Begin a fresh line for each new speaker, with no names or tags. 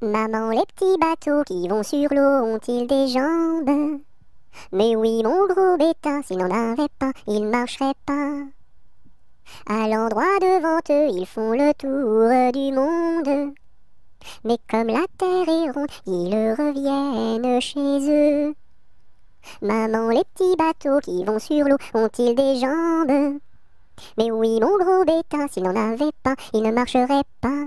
Maman, les petits bateaux qui vont sur
l'eau ont-ils des jambes Mais oui, mon gros bêta, s'il n'en avait pas, ils marcheraient pas. À l'endroit devant eux, ils font le tour du monde. Mais comme la terre est ronde, ils reviennent chez eux. Maman, les petits bateaux qui vont sur l'eau ont-ils des jambes Mais oui, mon gros bêta, s'il n'en avait pas, ils ne marcheraient
pas.